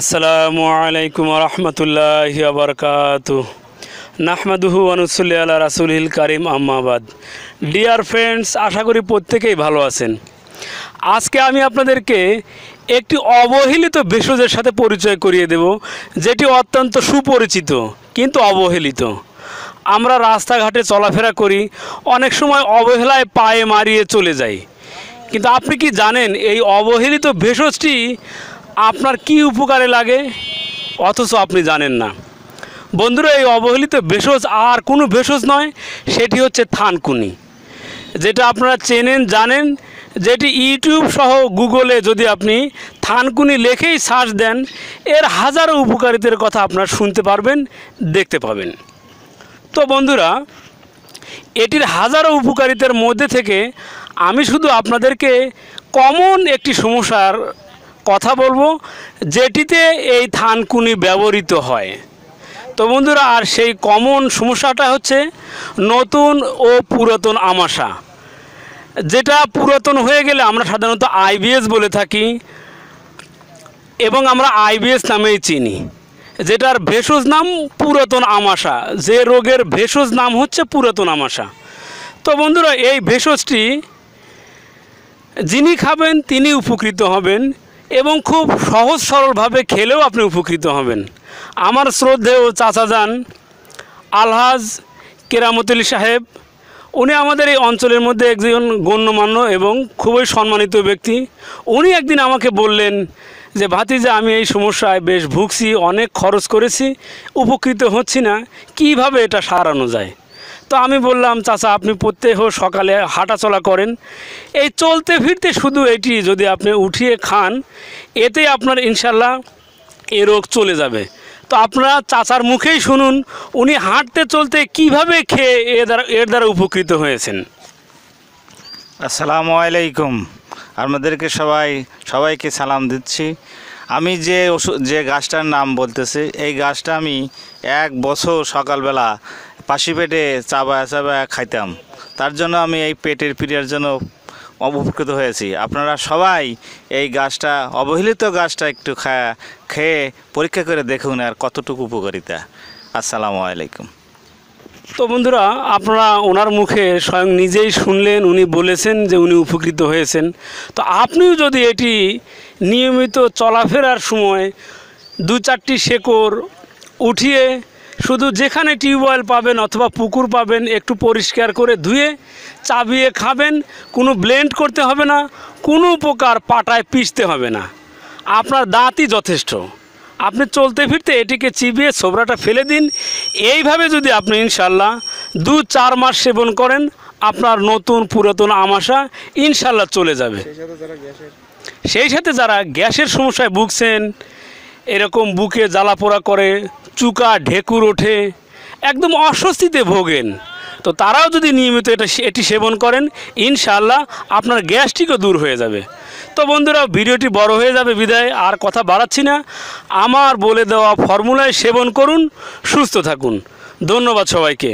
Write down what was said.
আসসালামু আলাইকুম রহমতুল্লাহ আবরকাত নাহমাদুহু অনুসুল্লি আল্লাহ রাসুলহিল কারিম আহমাবাদ ডিয়ার ফ্রেন্ডস আশা করি প্রত্যেকেই ভালো আছেন আজকে আমি আপনাদেরকে একটি অবহেলিত ভেষজের সাথে পরিচয় করিয়ে দেব যেটি অত্যন্ত সুপরিচিত কিন্তু অবহেলিত আমরা রাস্তাঘাটে চলাফেরা করি অনেক সময় অবহেলায় পায়ে মারিয়ে চলে যাই কিন্তু আপনি কি জানেন এই অবহেলিত ভেষজটি আপনার কি উপকারে লাগে অথচ আপনি জানেন না বন্ধুরা এই অবহেলিত ভেষজ আর কোনো ভেষজ নয় সেটি হচ্ছে থানকুনি যেটা আপনারা চেনেন জানেন যেটি ইউটিউব সহ গুগলে যদি আপনি থানকুনি লেখেই সার্চ দেন এর হাজারো উপকারিতার কথা আপনারা শুনতে পারবেন দেখতে পাবেন তো বন্ধুরা এটির হাজারো উপকারিতার মধ্যে থেকে আমি শুধু আপনাদেরকে কমন একটি সমস্যার কথা বলবো যেটিতে এই থানকুনি ব্যবহৃত হয় তো বন্ধুরা আর সেই কমন সমস্যাটা হচ্ছে নতুন ও পুরাতন আমাশা যেটা পুরাতন হয়ে গেলে আমরা সাধারণত আইবিএস বলে থাকি এবং আমরা আইবিএস নামেই চিনি যেটার ভেষজ নাম পুরাতন আমাশা যে রোগের ভেষজ নাম হচ্ছে পুরাতন আমাশা তো বন্ধুরা এই ভেষজটি যিনি খাবেন তিনি উপকৃত হবেন এবং খুব সহজ সরলভাবে খেলেও আপনি উপকৃত হবেন আমার শ্রদ্ধেয় চাচা যান আলহাজ কেরামতুল সাহেব উনি আমাদের এই অঞ্চলের মধ্যে একজন গণ্যমান্য এবং খুবই সম্মানিত ব্যক্তি উনি একদিন আমাকে বললেন যে ভাতিজা আমি এই সমস্যায় বেশ ভুগছি অনেক খরচ করেছি উপকৃত হচ্ছি না কিভাবে এটা সারানো যায় তো আমি বললাম চাচা আপনি প্রত্যেক সকালে হাঁটাচলা করেন এই চলতে ফিরতে শুধু এটি যদি আপনি উঠিয়ে খান এতে আপনার ইনশাল্লাহ এ রোগ চলে যাবে তো আপনারা চাচার মুখেই শুনুন উনি হাঁটতে চলতে কিভাবে খেয়ে এর দ্বারা এর দ্বারা উপকৃত হয়েছেন আসসালামু আলাইকুম আমাদেরকে সবাই সবাইকে সালাম দিচ্ছি আমি যে ওষুধ যে গাছটার নাম বলতেছি এই গাছটা আমি এক বছর সকালবেলা পাশি পেটে চাবা চাবা খাইতাম তার জন্য আমি এই পেটের পিড়িয়ার জন্য উপকৃত হয়েছি আপনারা সবাই এই গাছটা অবহেলিত গাছটা একটু খা খেয়ে পরীক্ষা করে দেখুন আর কতটুকু উপকারিতা আসসালামু আলাইকুম তো বন্ধুরা আপনারা ওনার মুখে স্বয়ং নিজেই শুনলেন উনি বলেছেন যে উনি উপকৃত হয়েছেন তো আপনিও যদি এটি নিয়মিত চলাফেরার সময় দু চারটি শেকড় উঠিয়ে শুধু যেখানে টিউবওয়েল পাবেন অথবা পুকুর পাবেন একটু পরিষ্কার করে ধুয়ে চাবিয়ে খাবেন কোনো ব্লেন্ড করতে হবে না কোনো প্রকার পাটায় পিষতে হবে না আপনার দাঁতই যথেষ্ট আপনি চলতে ফিরতে এটিকে চিবিয়ে ছোবরাটা ফেলে দিন এইভাবে যদি আপনি ইনশাল্লাহ দু চার মাস সেবন করেন আপনার নতুন পুরাতন আমাশা ইনশাল্লাহ চলে যাবে সেই সাথে যারা গ্যাসের সমস্যায় ভুগছেন এরকম বুকে জ্বালা পোড়া করে চুকা ঢেকুর ওঠে একদম অস্বস্তিতে ভোগেন তো তারাও যদি নিয়মিত এটা এটি সেবন করেন ইনশাল্লাহ আপনার গ্যাসটিকও দূর হয়ে যাবে তো বন্ধুরা ভিডিওটি বড় হয়ে যাবে বিদায় আর কথা বাড়াচ্ছি না আমার বলে দেওয়া ফর্মুলায় সেবন করুন সুস্থ থাকুন ধন্যবাদ সবাইকে